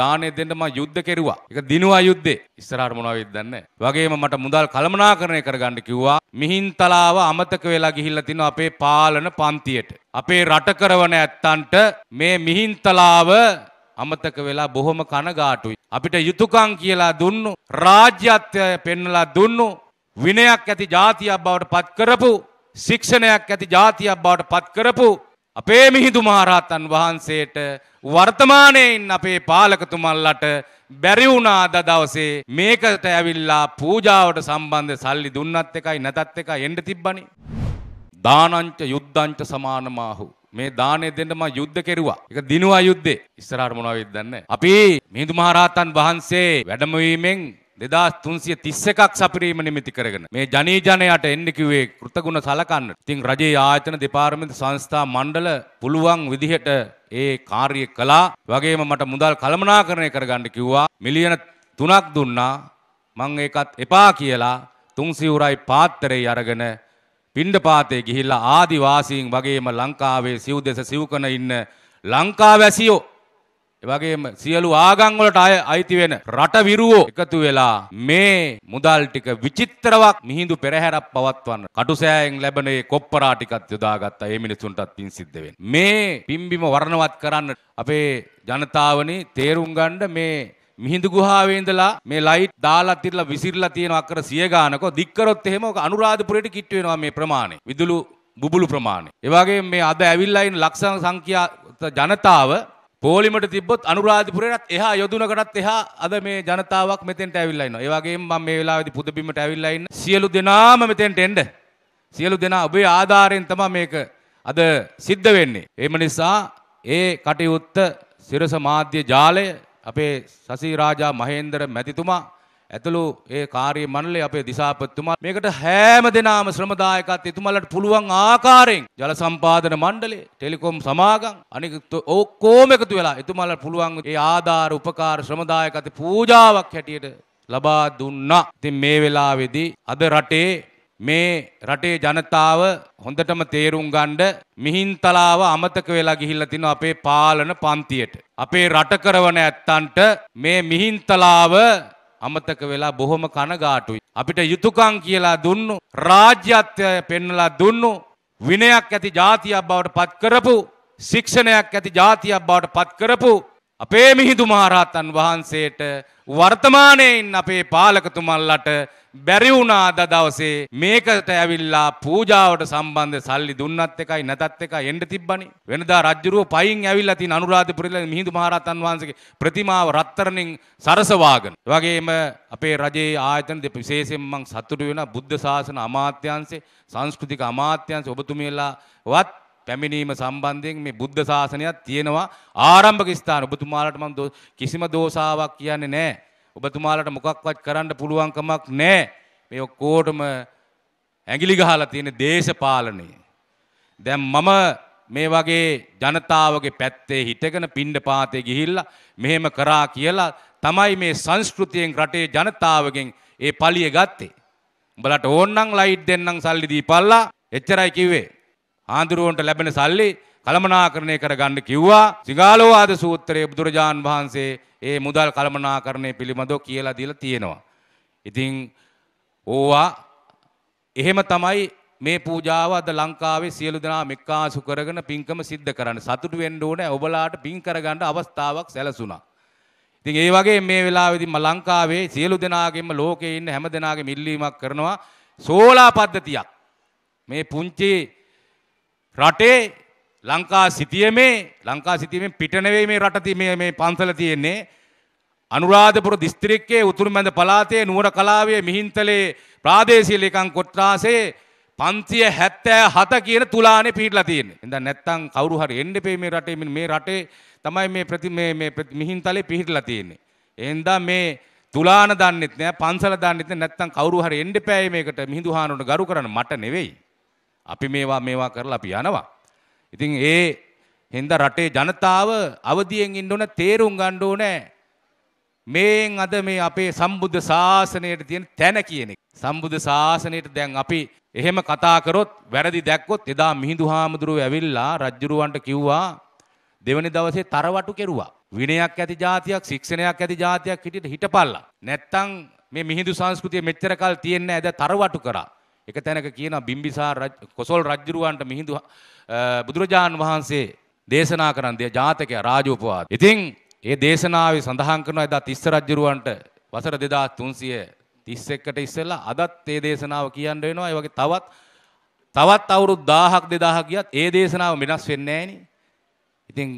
දානේ දෙන්න මම යුද්ධ කෙරුවා. ඒක දිනුවා යුද්ධේ. ඉස්සරහට මොනවා වෙයිද දන්නේ වගේම මට මුදල් කළමනාකරණය කරගන්න කිව්වා. මිහින්තලාව අමතක වෙලා ගිහිල්ලා තිනවා අපේ පාලන පන්තියට. අපේ රට කරවන ඇත්තන්ට මේ මිහින්තලාව අමතක වෙලා බොහොම කනගාටුයි. අපිට යුතුයකම් කියලා දුන්නු, රාජ්‍යත්වය පෙන්වලා දුන්නු, විනයක් ඇති ජාතියක් බවට පත් කරපු, ශික්ෂණයක් ඇති ජාතියක් බවට පත් කරපු අපේ මිහිඳු මහරහතන් වහන්සේට වර්තමානයේ ඉන්න අපේ පාලකතුමන්ලට බැරි වුණා අද දවසේ මේකට ඇවිල්ලා පූජාවට සම්බන්ධ සල්ලි දුන්නත් එකයි නැතත් එකයි එන්න තිබ්බනේ. දානංච යුද්ධංච සමානමාහු මේ දානේ දෙන්න මම යුද්ධ කෙරුවා. ඒක දිනුවා යුද්ධේ. ඉස්සරහට මොනවා වෙයිද දන්නේ නැහැ. අපි මිහිඳු මහරහතන් වහන්සේ වැඩමවීමෙන් දෙදස් තුන්සිය තිස්ස එකක් සපිරීම නිමිති කරගෙන මේ ජනීජනයට එන්නෙකිවේ කෘතගුණ සලකන්න තිං රජයේ ආයතන දෙපාර්මිත සංස්ථා මණ්ඩල පුළුවන් විදිහට ඒ කාර්ය කලා වගේම මට මුදල් කළමනාකරණය කරගන්න කිව්වා මිලියන තුනක් දුන්නා මං ඒකත් එපා කියලා තුන්සිවුරයි පාත්තරේ අරගෙන පිණ්ඩපාතේ ගිහිල්ලා ආදිවාසීන් වගේම ලංකාවේ සිව් දෙස සිව් කන ඉන්න ලංකාවැසියෝ එවගේම සියලු ආගංවලට අය අයිති වෙන රට විරුවෝ එකතු වෙලා මේ මුදල් ටික විචිත්‍රවක් මිහිඳු පෙරහැරක් පවත්වන්න කටුසෑයෙන් ලැබෙන ඒ කොප්පරා ටිකත් යොදාගත්තා ඒ මිනිසුන්ටත් පින් සිද්ධ වෙන මේ පිම්බිම වර්ණවත් කරන්න අපේ ජනතාවනි තේරුම් ගන්න මේ මිහිඳු ගුහාවේ ඉඳලා මේ ලයිට් දාලා තිරලා විසිරලා තියෙන අක්කර සිය ගානකෝ දික් කරොත් එහෙම ඔක අනුරාධපුරයට කිට්ට වෙනවා මේ ප්‍රමාණය විදුලු බුබුලු ප්‍රමාණය. ඒ වගේ මේ අද ඇවිල්ලා ඉන්න ලක්ෂ සංඛ්‍යා ජනතාව පෝලිමට තිබොත් අනුරාධපුරයටත් එහා යොදුනකටත් එහා අද මේ ජනතාවක් මෙතෙන්ට ඇවිල්ලා ඉන්නවා. ඒ වගේම මම මේ වෙලාවේදී පුදබිමට ඇවිල්ලා ඉන්න සියලු දෙනාම මෙතෙන්ට එන්න. සියලු දෙනා ඔබේ ආධාරයෙන් තමයි මේක අද සිද්ධ වෙන්නේ. ඒම නිසා ඒ කටයුත්ත සිරස මාධ්‍ය ජාලය අපේ සසී රාජා මහේන්දර මැතිතුමා ඇතුළු ඒ කාර්ය මණ්ඩලය අපේ දිසාපතිතුමා මේකට හැම දෙනාම ශ්‍රමදායකත් එතුමාලට පුළුවන් ආකාරයෙන් ජල සම්පාදන මණ්ඩලේ ටෙලිකොම් සමාගම් අනික ඔක්කොම එකතු වෙලා එතුමාලට පුළුවන් ඒ ආධාර උපකාර ශ්‍රමදායකත් පූජාවක් හැටියට ලබා දුන්නා. ඉතින් මේ වෙලාවේදී අද රටේ මේ රටේ ජනතාව හොඳටම තේරුම් ගන්ඩ මිහින්තලාව අමතක වෙලා ගිහිල්ල තින අපේ පාලන පන්තියට. අපේ රට කරවන ඇත්තන්ට මේ මිහින්තලාව අමතක වෙලා බොහොම කනගාටුයි. අපිට යුතුයකම් කියලා දුන්නු, රාජ්‍යත්වය පෙන්වලා දුන්නු, විනයක් ඇති ජාතියක් බවට පත් කරපු, ශික්ෂණයක් ඇති ජාතියක් බවට පත් කරපු අපේ මිහිඳු මහරහතන් වහන්සේට වර්තමානයෙන් අපේ පාලකතුමල්ලට බැරි වුණා අද දවසේ මේකට ඇවිල්ලා පූජාවට සම්බන්ධ සල්ලි දුන්නත් එකයි නැතත් එකයි එන්න තිබ්බනේ වෙනදා රජුරුව පයින් ඇවිල්ලා තියෙන අනුරාධපුරේ මිහිඳු මහරහතන් වහන්සේගේ ප්‍රතිමාව රත්තරණින් සරසවාගෙන වගේම අපේ රජයේ ආයතන දෙප විශේෂයෙන් මං සතුටු වෙනා බුද්ධ ශාසන අමාත්‍යාංශේ සංස්කෘතික අමාත්‍යාංශ ඔබතුමියලාවත් පැමිණීම සම්බන්ධයෙන් මේ බුද්ධ ශාසනයක් තියෙනවා ආරම්භක ස්ථාන. ඔබතුමාලට මම කිසිම දෝෂාවක් කියන්නේ නැහැ. ඔබතුමාලට මොකක්වත් කරන්න පුළුවන් කමක් නැහැ. මේ ඔක්කොටම ඇඟිලි ගහලා තියෙන දේශපාලනය. දැන් මම මේ වගේ ජනතාවගේ පැත්තේ හිටගෙන පින්ඩ පාතේ ගිහිල්ලා මෙහෙම කරා කියලා තමයි මේ සංස්කෘතියෙන් රටේ ජනතාවගෙන් ඒ පලිය ගත්තේ. උඹලට ඕන්නම් ලයිට් දෙන්නම් සල්ලි දීපල්ලා එච්චරයි කිව්වේ. ආන්දුරුවන්ට ලැබෙන සල්ලි කළමනාකරණය කරගන්න කිව්වා සිගාලෝවාද සූත්‍රයේ බුදුරජාන් වහන්සේ ඒ මුදල් කළමනාකරණය පිළිබඳව කියලා දීලා තියෙනවා. ඉතින් ඕවා එහෙම තමයි මේ පූජාව අද ලංකාවේ සියලු දෙනා මෙක්කාසු කරගෙන පින්කම සිද්ධ කරන්න. සතුටු වෙන්න ඕනේ ඔබලාට පින් කරගන්න අවස්ථාවක් සැලසුණා. ඉතින් ඒ වගේ මේ වෙලාවේදී ම ලංකාවේ සියලු දෙනාගෙම ලෝකේ ඉන්න හැම දෙනාගේම ඉල්ලීමක් කරනවා සෝලා පද්ධතියක්. මේ පුංචි රටේ ලංකා සිතියමේ ලංකා සිතියමෙන් පිට නෙවෙයි මේ රට මේ මේ පන්සල තියෙන්නේ අනුරාධපුර දිස්ත්‍රික්කයේ උතුරුමැද පළාතේ නුවර කලාවේ මිහින්තලේ ප්‍රාදේශීය ලේකම් කොට්ටාසේ 577 කියන තුලානේ පිහිටලා තියෙන්නේ. ඉතින් නැත්තම් කවුරු හරි එන්න එපේ මේ රටේ මේ රටේ තමයි මේ ප්‍රති මේ මේ මිහින්තලේ පිහිටලා තියෙන්නේ. එහෙනම් මේ තුලාන දන්නෙත් නෑ පන්සල දන්නෙත් නෑ නැත්තම් කවුරු හරි එන්න එපෑයි මේකට මිහිඳු හානුන්ට ගරු කරන්න මට නෙවෙයි. අපි මේවා මේවා කරලා අපි යනවා. ඉතින් ඒ හින්දා රටේ ජනතාව අවදියෙන් ඉන්න ඕන තේරුම් ගන්න ඕනේ. මේෙන් අද මේ අපේ සම්බුද්ධ ශාසනයට තියෙන තැන කියන එක. සම්බුද්ධ ශාසනයට දැන් අපි එහෙම කතා කරොත් වැරදි දැක්කොත් එදා මිහිඳු හාමුදුරුවෝ ඇවිල්ලා රජ්ජුරුවන්ට කිව්වා දෙවනි දවසේ තරවටු කෙරුවා. විනයක් ඇති જાතියක්, ශික්ෂණයක් ඇති જાතියක් හිටියට හිටපල්ලා. නැත්තම් මේ මිහිඳු සංස්කෘතිය මෙච්චර කල් තියෙන්නේ නැහැ. තරවටු කරා. එක තැනක කියන බිම්බිසාර කොසල් රජ්ජුරුවන්ට මිහිඳු බුදුරජාණන් වහන්සේ දේශනා කරන දේ ජාතකය රාජෝපවාද. ඉතින් ඒ දේශනාවේ සඳහන් කරනවා එදා තිස්ස රජ්ජුරුවන්ට වසර 2331කට ඉස්සෙල්ලා අදත් ඒ දේශනාව කියන්න වෙනවා. ඒ වගේ තවත් තවත් අවුරුදු 1000ක් 2000ක් ගියත් ඒ දේශනාව වෙනස් වෙන්නේ නැහෙනි. ඉතින්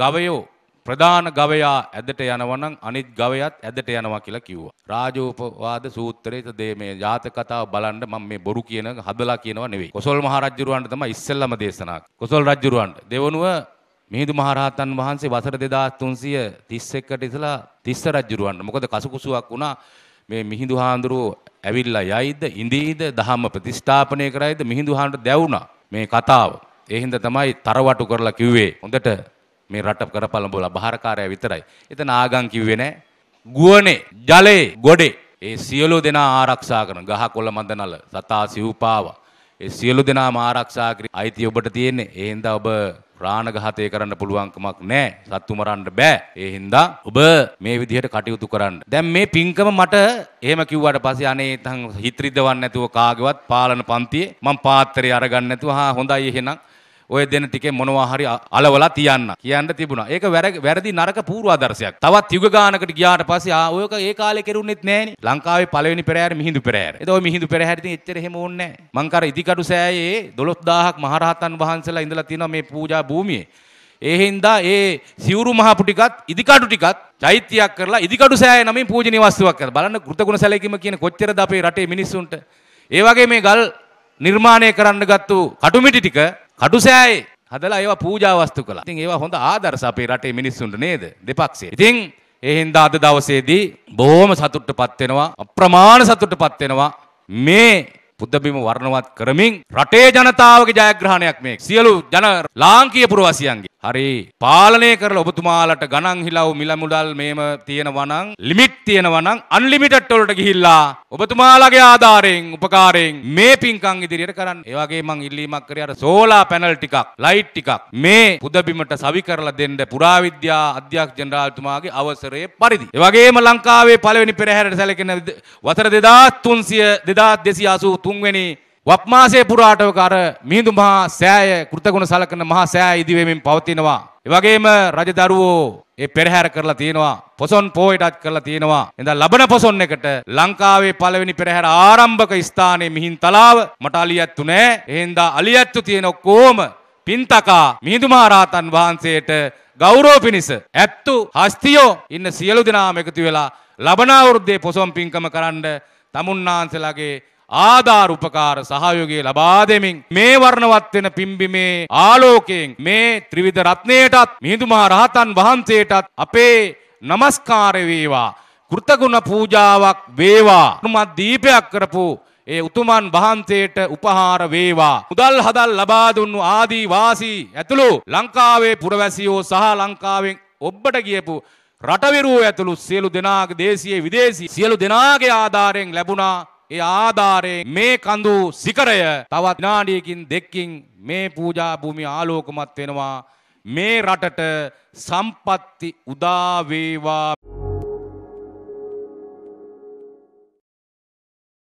ගවයෝ ප්‍රධාන ගවයා ඇදට යනවනම් අනිත් ගවයත් ඇදට යනවා කියලා කිව්වා. රාජෝපවාද සූත්‍රයේ දේ මේ ජාතක කතාව බලන්න මම මේ බොරු කියන හදලා කියනවා නෙවෙයි. කොසල් මහරජුරවන්ට තමයි ඉස්සෙල්ලම දේශනා කළේ. කොසල් රජුරවන්ට දෙවනුව මිහිඳු මහරහතන් වහන්සේ වසර 2331 ට ඉඳලා තිස්ස රජුරවන්ට මොකද කසුකුසුවක් වුණා මේ මිහිඳු හාමුදුරුවෝ ඇවිල්ලා යයිද ඉඳීද දහම ප්‍රතිස්ථාපනය කරයිද මිහිඳු හාමුදුරුවෝ දැවුණා මේ කතාව. ඒ හින්දා තමයි තරවටු කරලා කිව්වේ. හොඳට මේ රට කරපළඹලා බහරකාරය විතරයි. එතන ආගම් කිව්වේ නැහැ. ගුවනේ, ජලයේ, ගොඩේ ඒ සියලු දෙනා ආරක්ෂා කරන ගහ කොළ මදනල සතා සිව්පාවා ඒ සියලු දෙනාම ආරක්ෂා කර අයිතිය ඔබට තියෙන්නේ. ඒ හින්දා ඔබ ප්‍රාණඝාතය කරන්න පුළුවන්කමක් නැහැ. සත්තු මරන්න බෑ. ඒ හින්දා ඔබ මේ විදිහට කටයුතු කරන්න. දැන් මේ පින්කම මට එහෙම කිව්වට පස්සේ අනේ තන් හිත්‍රිදවන්නේ නැතුව කාගේවත් පාලන පන්තියේ මම පාත්‍රය අරගන්න නැතුව හා හොඳයි එහෙනම් ඔය දෙන ටිකේ මොනවා හරි අලවලා තියන්න කියන්න තිබුණා. ඒක වැරදි නරක පූර්වාදර්ශයක්. තවත් යුග ගානකට ගියාට පස්සේ ආ ඔයක ඒ කාලේ කෙරුණෙත් නෑනේ. ලංකාවේ පළවෙනි පෙරහැර මිහිඳු පෙරහැර. ඒතකොට ඔය මිහිඳු පෙරහැර ඉතින් එච්චර එහෙම ඕනේ නෑ. මං කර ඉදිකටු සෑයේ 12000ක් මහරහතන් වහන්සේලා ඉඳලා තියෙනවා මේ පූජා භූමියේ. ඒ හින්දා ඒ සිවුරු මහපු ටිකත් ඉදිකටු ටිකත් චෛත්‍යයක් කරලා ඉදිකටු සෑය නමින් පූජනීය වස්තුවක් කරලා බලන්න කෘතගුණ සැලකීම කියන කොච්චරද අපේ රටේ මිනිස්සුන්ට ඒ වගේ මේ ගල් නිර්මාණය කරන්න ගත්තු කටුමිටි ටික කටුසෑයි හදලා ඒවා පූජාවස්තු කළා. ඉතින් ඒවා හොඳ ආදර්ශ අපේ රටේ මිනිස්සුන්ට නේද? දෙපක්ෂයේ. ඉතින් ඒ හින්දා අද දවසේදී බොහොම සතුටටපත් වෙනවා. අප්‍රමාණ සතුටටපත් වෙනවා. මේ බුද්ධබිම වර්ණවත් කරමින් රටේ ජනතාවගේ ජයග්‍රහණයක් මේ. සියලු ජන ලාංකීය පුරවාසියන්ගේ හරි පාලනය කරලා ඔබතුමාලට ගණන් හිලව් මිල මුදල් මේම තියෙනවා නම් ලිමිට් තියෙනවා නම් අන්ලිමිටඩ් වලට ගිහිල්ලා ඔබතුමාලගේ ආධාරයෙන් උපකාරයෙන් මේ පින්කම් ඉදිරියට කරන්න. ඒ වගේ මං ඉල්ලීමක් කරේ අර සෝලා පැනල් ටිකක්, ලයිට් ටිකක් මේ පුදබිමට සවි කරලා දෙන්න පුරාවිද්‍යා අධ්‍යක්ෂ ජනරාල්තුමාගේ අවසරයේ පරිදි. ඒ වගේම ලංකාවේ පළවෙනි පෙරහැරට සැලකෙන වසර 2300 2283 වෙනි වප්මාසේ පුරාට අර මිහිඳු මහා සෑය කෘතගුණ සලකන මහා සෑය ඉදිවෙමින් පවතිනවා. ඒ වගේම රජදරුවෝ ඒ පෙරහැර කරලා තියෙනවා. පොසොන් පෝයටත් කරලා තියෙනවා. එඳා ලබන පොසොන් එකට ලංකාවේ පළවෙනි පෙරහැර ආරම්භක ස්ථානයේ මිහින්තලාව මට අලියැත්තු නෑ. එහෙන්දා අලියැත්තු තියෙන ඔක්කොම පින්තකා මිහිඳු මහරහතන් වහන්සේට ගෞරව පිණිස ඇත්තු හස්තියෝ ඉන්න සියලු දෙනාම එකතු වෙලා ලබන අවුරුද්දේ පොසොන් පින්කම කරන්න තමුන්නාන්සලාගේ ආධාර උපකාර සහයෝගය ලබා දෙමින් මේ වර්ණවත් වෙන පිම්බිමේ ආලෝකයෙන් මේ ත්‍රිවිධ රත්නයටත් මිහිඳුමා රහතන් වහන්සේටත් අපේ নমස්කාර වේවා කෘතගුණ පූජාවක් වේවා උතුමත් දීපයක් කරපු ඒ උතුමන් වහන්සේට උපහාර වේවා මුදල් හදල් ලබා දුන්නු ආදී වාසී ඇතුළු ලංකාවේ පුරවැසියෝ සහ ලංකාවෙන් ඔබට ගියපු රටවිරුවෝ ඇතුළු සියලු දෙනාගේ දේශීය විදේශී සියලු දෙනාගේ ආධාරයෙන් ලැබුණා ඒ ආධාරයේ මේ කඳු සිකරය තවත් විනාඩියකින් දෙකකින් මේ පූජා භූමිය ආලෝකමත් වෙනවා මේ රටට සම්පatti උදා වේවා